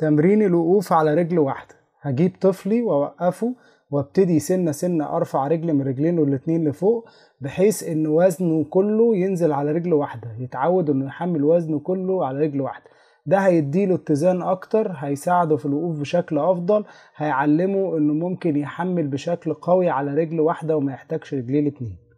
تمرين الوقوف على رجل واحدة هجيب طفلي وأوقفه وابتدي سنة سنة أرفع رجل من رجلينه الاتنين لفوق بحيث إن وزنه كله ينزل على رجل واحدة يتعود إنه يحمل وزنه كله على رجل واحدة ده هيديله اتزان أكتر هيساعده في الوقوف بشكل أفضل هيعلمه إنه ممكن يحمل بشكل قوي على رجل واحدة وما يحتاجش رجليه الاتنين